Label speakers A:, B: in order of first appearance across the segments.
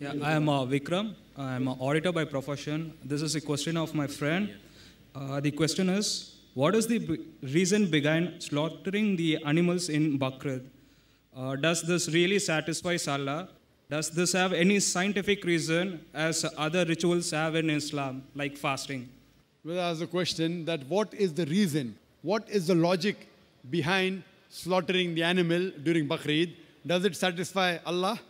A: Yeah, I am uh, Vikram. I am an auditor by profession. This is a question of my friend. Uh, the question is, what is the reason behind slaughtering the animals in Bakrid? Uh, does this really satisfy Salah? Does this have any scientific reason as other rituals have in Islam, like fasting? Well, as a question that what is the reason? What is the logic behind slaughtering the animal during Bakrid? Does it satisfy Allah?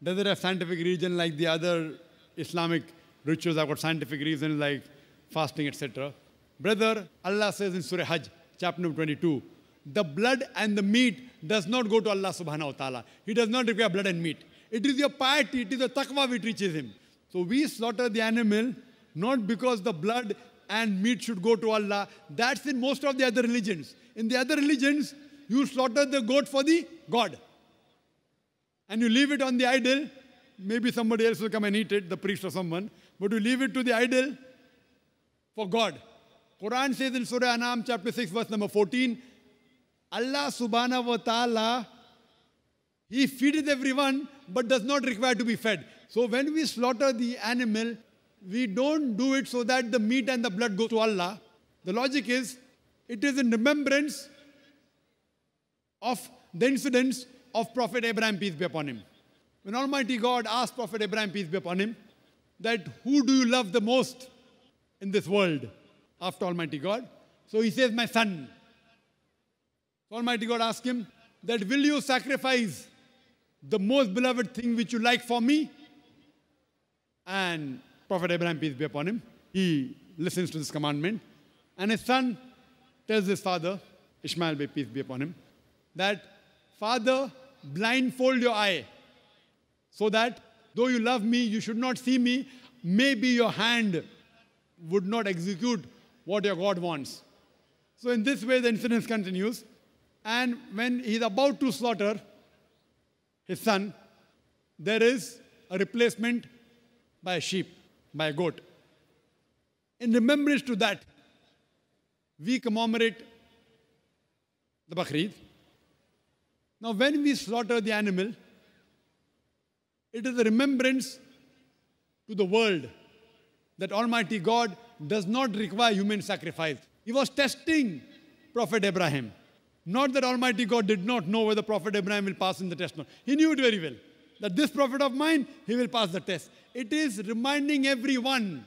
A: Does it have scientific reason like the other Islamic rituals have got scientific reason like fasting, etc.? Brother, Allah says in Surah Hajj, chapter number 22, the blood and the meat does not go to Allah subhanahu wa ta'ala. He does not require blood and meat. It is your piety, it is your taqwa which reaches him. So we slaughter the animal not because the blood and meat should go to Allah. That's in most of the other religions. In the other religions, you slaughter the goat for the God and you leave it on the idol, maybe somebody else will come and eat it, the priest or someone, but you leave it to the idol for God. Quran says in Surah Anam chapter 6 verse number 14, Allah subhanahu wa ta'ala, He feedeth everyone but does not require to be fed. So when we slaughter the animal, we don't do it so that the meat and the blood go to Allah. The logic is, it is in remembrance of the incidents of Prophet Abraham, peace be upon him. When Almighty God asked Prophet Abraham, peace be upon him, that who do you love the most in this world after Almighty God? So he says, My son. So Almighty God asked him, that will you sacrifice the most beloved thing which you like for me? And Prophet Abraham, peace be upon him, he listens to this commandment. And his son tells his father, Ishmael, peace be upon him, that, Father, blindfold your eye so that though you love me, you should not see me. Maybe your hand would not execute what your God wants. So, in this way, the incident continues. And when he's about to slaughter his son, there is a replacement by a sheep, by a goat. In remembrance to that, we commemorate the Bakrid now, when we slaughter the animal, it is a remembrance to the world that Almighty God does not require human sacrifice. He was testing Prophet Abraham. Not that Almighty God did not know whether Prophet Abraham will pass in the test or not. He knew it very well. That this prophet of mine, he will pass the test. It is reminding everyone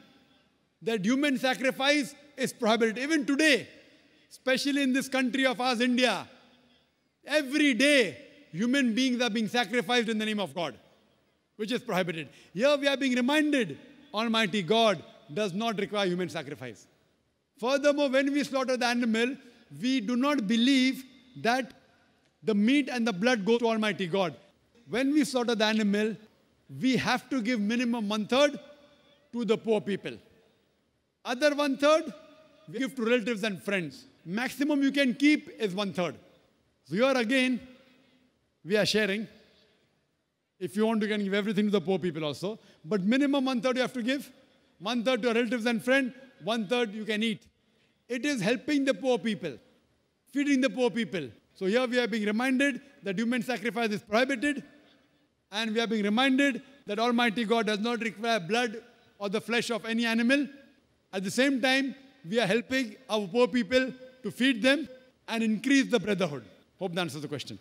A: that human sacrifice is prohibited. Even today, especially in this country of ours, India, Every day, human beings are being sacrificed in the name of God, which is prohibited. Here we are being reminded Almighty God does not require human sacrifice. Furthermore, when we slaughter the animal, we do not believe that the meat and the blood go to Almighty God. When we slaughter the animal, we have to give minimum one third to the poor people. Other one third, we give to relatives and friends. Maximum you can keep is one third. We are again, we are sharing. If you want, you can give everything to the poor people also. But minimum one third you have to give, one third to your relatives and friends, one third you can eat. It is helping the poor people, feeding the poor people. So here we are being reminded that human sacrifice is prohibited, and we are being reminded that Almighty God does not require blood or the flesh of any animal. At the same time, we are helping our poor people to feed them and increase the brotherhood. Hope that answers the question.